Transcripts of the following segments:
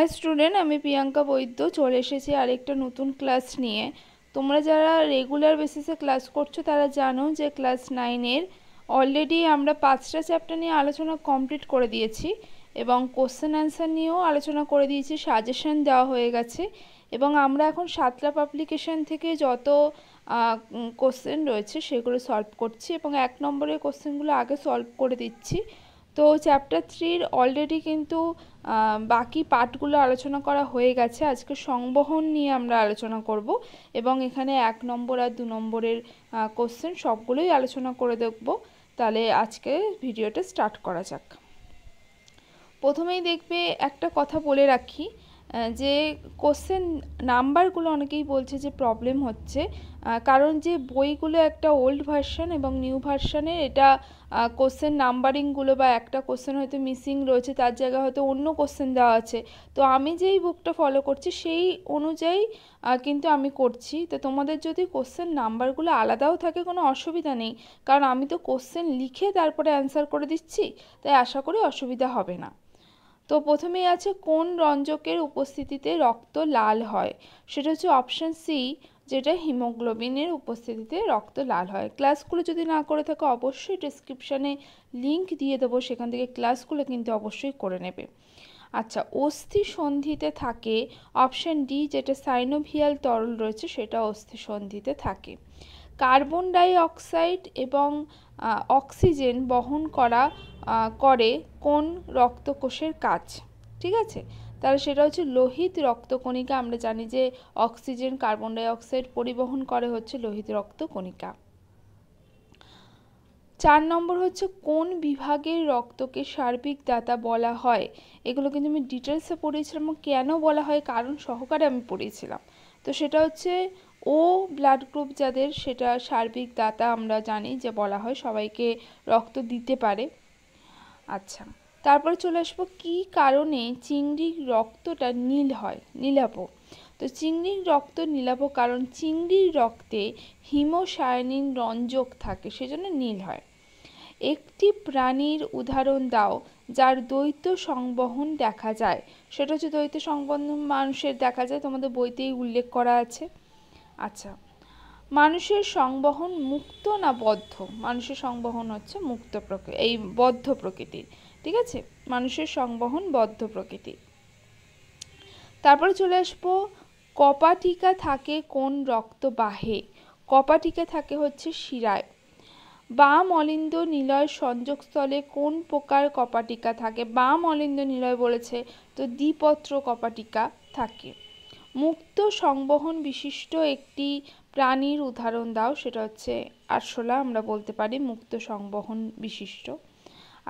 high student আমি প্রিয়াঙ্কা বৈদ্য চলে এসেছি আরেকটা নতুন ক্লাস নিয়ে তোমরা যারা রেগুলার বেসিসে ক্লাস করছো তারা জানো যে ক্লাস নাইনের অলরেডি আমরা পাঁচটা চ্যাপ্টার নিয়ে আলোচনা কমপ্লিট করে দিয়েছি এবং কোশ্চেন অ্যান্সার নিয়েও আলোচনা করে দিয়েছি সাজেশন দেওয়া হয়ে গেছে এবং আমরা এখন সাতলা পাবলিকেশন থেকে যত কোশ্চেন রয়েছে সেগুলো সলভ করছি এবং এক নম্বরের কোশ্চেনগুলো আগে সলভ করে দিচ্ছি তো চ্যাপ্টার থ্রির অলরেডি কিন্তু বাকি পার্টগুলো আলোচনা করা হয়ে গেছে আজকে সংবহন নিয়ে আমরা আলোচনা করব এবং এখানে এক নম্বর আর দু নম্বরের কোশ্চেন সবগুলোই আলোচনা করে দেখব তাহলে আজকে ভিডিওটা স্টার্ট করা যাক প্রথমেই দেখবে একটা কথা বলে রাখি যে কোশ্চেন নাম্বারগুলো অনেকেই বলছে যে প্রবলেম হচ্ছে কারণ যে বইগুলো একটা ওল্ড ভার্সন এবং নিউ ভার্সনের এটা কোশ্চেন নাম্বারিংগুলো বা একটা কোশ্চেন হয়তো মিসিং রয়েছে তার জায়গায় হয়তো অন্য কোশ্চেন দেওয়া আছে তো আমি যেই বুকটা ফলো করছি সেই অনুযায়ী কিন্তু আমি করছি তো তোমাদের যদি কোশ্চেন নাম্বারগুলো আলাদাও থাকে কোনো অসুবিধা নেই কারণ আমি তো কোশ্চেন লিখে তারপরে অ্যান্সার করে দিচ্ছি তাই আশা করি অসুবিধা হবে না তো প্রথমেই আছে কোন রঞ্জকের উপস্থিতিতে রক্ত লাল হয় সেটা হচ্ছে অপশান সি যেটা হিমোগ্লোবিনের উপস্থিতিতে রক্ত লাল হয় ক্লাসগুলো যদি না করে থাকো অবশ্যই ডিসক্রিপশানে লিংক দিয়ে দেবো সেখান থেকে ক্লাসগুলো কিন্তু অবশ্যই করে নেবে আচ্ছা অস্থি সন্ধিতে থাকে অপশান ডি যেটা সাইনোভিয়াল তরল রয়েছে সেটা অস্থি সন্ধিতে থাকে কার্বন ডাই অক্সাইড এবং অক্সিজেন বহন করা করে কোন রক্তকোষের কাজ ঠিক আছে তাহলে সেটা হচ্ছে লোহিত রক্তকণিকা আমরা জানি যে অক্সিজেন কার্বন ডাইঅক্সাইড পরিবহন করে হচ্ছে লোহিত রক্তকণিকা চার নম্বর হচ্ছে কোন বিভাগের রক্তকে সার্বিক দাতা বলা হয় এগুলো কিন্তু আমি ডিটেলসে পড়িয়েছিলাম কেন বলা হয় কারণ সহকারে আমি পড়িয়েছিলাম তো সেটা হচ্ছে ও ব্লাড গ্রুপ যাদের সেটা সার্বিক দাতা আমরা জানি যে বলা হয় সবাইকে রক্ত দিতে পারে আচ্ছা তারপরে চলে আসবো কী কারণে চিংড়ির রক্তটা নীল হয় নীলাপ তো চিংড়ির রক্ত নীলাপ কারণ চিংড়ির রক্তে হিমোসায়নিন রঞ্জক থাকে সেজন্য নীল হয় একটি প্রাণীর উদাহরণ দাও যার দ্বৈত সংবহন দেখা যায় সেটা হচ্ছে দ্বৈত সংবহন মানুষের দেখা যায় তোমাদের বইতেই উল্লেখ করা আছে আচ্ছা মানুষের সংবহন মুক্ত না বদ্ধ মানুষের সংবহন হচ্ছে মুক্ত প্রকৃতি এই বদ্ধ প্রকৃতির ঠিক আছে মানুষের সংবহন বদ্ধ প্রকৃতি তারপরে চলে আসবো কপাটিকা থাকে কোন রক্ত বাহে কপাটিকা থাকে হচ্ছে শিরায় বা মলিন্দ নিলয় সংযোগস্থলে কোন প্রকার কপাটিকা থাকে বা মলিন্দ নিলয় বলেছে তো দ্বিপত্র কপাটিকা থাকে মুক্ত সংবহন বিশিষ্ট একটি প্রাণীর উদাহরণ দাও সেটা হচ্ছে আরশোলা আমরা বলতে পারি মুক্ত সংবহন বিশিষ্ট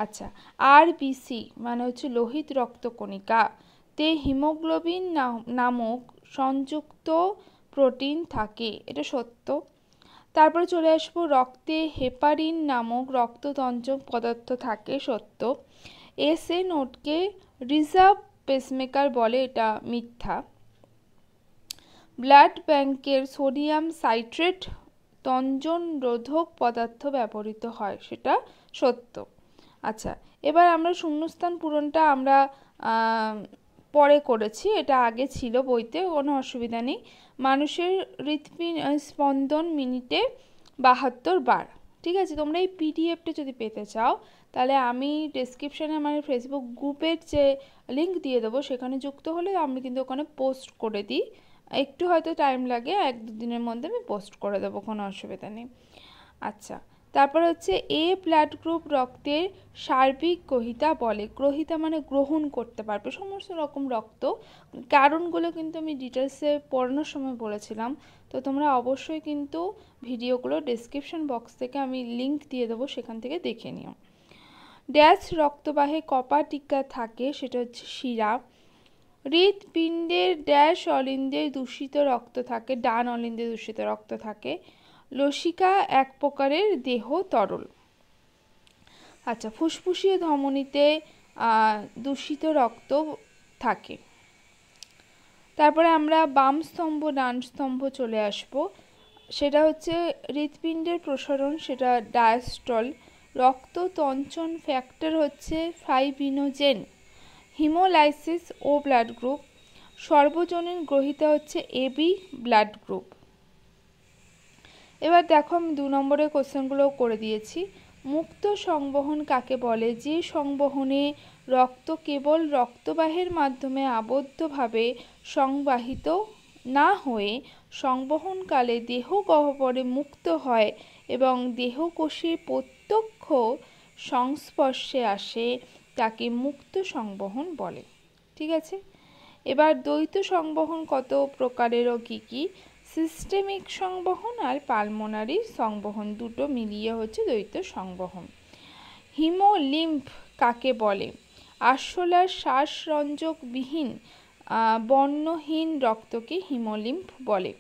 আচ্ছা আর বিসি মানে হচ্ছে লোহিত রক্তকণিকা তে হিমোগ্লোবিন নামক সংযুক্ত প্রোটিন থাকে এটা সত্য তারপরে চলে আসবো রক্তে হেপারিন নামক রক্ততঞ্চক পদার্থ থাকে সত্য এস এ নোটকে রিজার্ভ পেসমেকার বলে এটা মিথ্যা ব্লাড ব্যাংকের সোডিয়াম সাইট্রেট তঞ্জনরোধক পদার্থ ব্যবহৃত হয় সেটা সত্য আচ্ছা এবার আমরা শূন্যস্থান পূরণটা আমরা পরে করেছি এটা আগে ছিল বইতে কোনো অসুবিধা নেই মানুষের হৃৎপি স্পন্দন মিনিটে বাহাত্তর বার ঠিক আছে তোমরা এই পিডিএফটা যদি পেতে চাও তাহলে আমি ডেসক্রিপশানে আমার ফেসবুক গ্রুপের যে লিঙ্ক দিয়ে দেবো সেখানে যুক্ত হলে আমি কিন্তু ওখানে পোস্ট করে দিই একটু হয়তো টাইম লাগে এক দুদিনের মধ্যে আমি পোস্ট করে দেবো কোনো অসুবিধা নেই আচ্ছা তারপর হচ্ছে এ ব্লাড গ্রুপ রক্তের সার্বিক গ্রহিতা বলে গ্রহিতা মানে গ্রহণ করতে পারবে সমস্ত রকম রক্ত কারণগুলো কিন্তু আমি ডিটেলসে পড়ানোর সময় বলেছিলাম তো তোমরা অবশ্যই কিন্তু ভিডিওগুলো ডিসক্রিপশন বক্স থেকে আমি লিংক দিয়ে দেবো সেখান থেকে দেখে নিও ড্যাশ রক্তবাহে কপা টিকা থাকে সেটা হচ্ছে শিরা হৃৎপিণ্ডের ড্যাশ অলিন্দে দূষিত রক্ত থাকে ডান অলিন্দে দূষিত রক্ত থাকে লসিকা এক প্রকারের দেহ তরল আচ্ছা ফুসফুসীয় ধমনীতে দূষিত রক্ত থাকে তারপরে আমরা বাম স্তম্ভ ডান স্তম্ভ চলে আসব সেটা হচ্ছে হৃৎপিণ্ডের প্রসারণ সেটা ডায়াস্টল রক্ত তঞ্চন ফ্যাক্টর হচ্ছে ফাইবিনোজেন হিমোলাইসিস ও ব্লাড গ্রুপ সর্বজনীন গ্রহিতা হচ্ছে এবি ব্লাড গ্রুপ এবার দেখো আমি দু নম্বরের কোশ্চেনগুলো করে দিয়েছি মুক্ত সংবহন কাকে বলে যে সংবহনে রক্ত কেবল রক্তবাহের মাধ্যমে আবদ্ধভাবে সংবাহিত না হয়ে সংবহনকালে দেহ গহ্বরে মুক্ত হয় এবং দেহকোষে প্রত্যক্ষ সংস্পর্শে আসে তাকে মুক্ত সংবহন বলে ঠিক আছে এবার দ্বৈত সংবহন কত প্রকারেরও কী কী সিস্টেমিক সংবহন আর পালমোনারি সংবহন দুটো মিলিয়ে হচ্ছে দ্বৈত সংবহন হিমোলিম্ফ কাকে বলে আরশোলার শ্বাসরঞ্জকবিহীন বর্ণহীন রক্তকে হিমোলিম্ফ বলে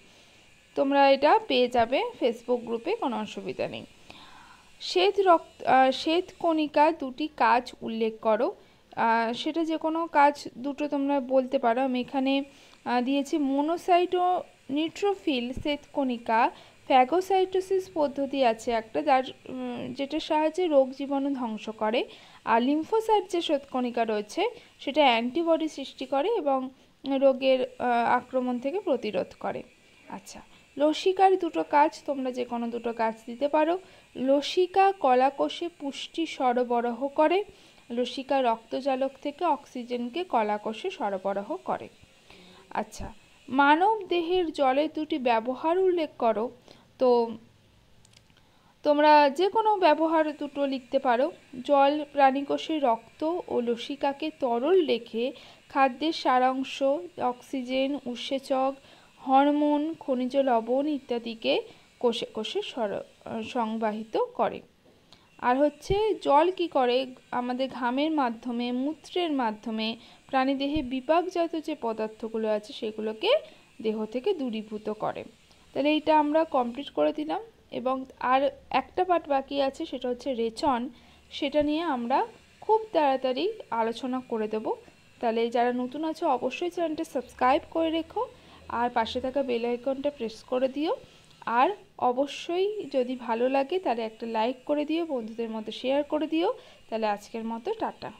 তোমরা এটা পেয়ে যাবে ফেসবুক গ্রুপে কোনো অসুবিধা নেই শ্বেত রক্ত শ্বেত কণিকা দুটি কাজ উল্লেখ করো সেটা যে কোনো কাজ দুটো তোমরা বলতে পারো আমি এখানে দিয়েছি মোনোসাইটো নিউট্রোফিল শ্বেতকণিকা ফ্যাগোসাইটোসিস পদ্ধতি আছে একটা যার যেটার সাহায্যে রোগ জীবাণু ধ্বংস করে আর লিম্ফোসাইট যে শ্বেতকণিকা রয়েছে সেটা অ্যান্টিবডি সৃষ্টি করে এবং রোগের আক্রমণ থেকে প্রতিরোধ করে আচ্ছা লসিকার দুটো কাজ তোমরা যে কোনো দুটো কাজ দিতে পারো লসিকা কলাকোষে পুষ্টি সরবরাহ করে লসিকা রক্তজালক থেকে অক্সিজেনকে কলাকোষে সরবরাহ করে আচ্ছা মানব দেহের জলে দুটি ব্যবহার উল্লেখ করো তো তোমরা যে কোনো ব্যবহার দুটো লিখতে পারো জল প্রাণীকোষে রক্ত ও লসিকাকে তরল রেখে খাদ্যের সারাংশ অক্সিজেন উৎসেচক হরমোন খনিজ লবণ ইত্যাদিকে কোষে কোষে সর সংবাহিত করে আর হচ্ছে জল কি করে আমাদের ঘামের মাধ্যমে মূত্রের মাধ্যমে প্রাণীদেহে বিপাকজাত যে পদার্থগুলো আছে সেগুলোকে দেহ থেকে দূরীভূত করে তাহলে এইটা আমরা কমপ্লিট করে দিলাম এবং আর একটা পার্ট বাকি আছে সেটা হচ্ছে রেচন সেটা নিয়ে আমরা খুব তাড়াতাড়ি আলোচনা করে দেব তাহলে যারা নতুন আছে অবশ্যই চ্যানেলটা সাবস্ক্রাইব করে রেখো আর পাশে থাকা বেল আইকনটা প্রেস করে দিও আর অবশ্যই যদি ভালো লাগে তাহলে একটা লাইক করে দিও বন্ধুদের মতো শেয়ার করে দিও তাহলে আজকের মতো টাটা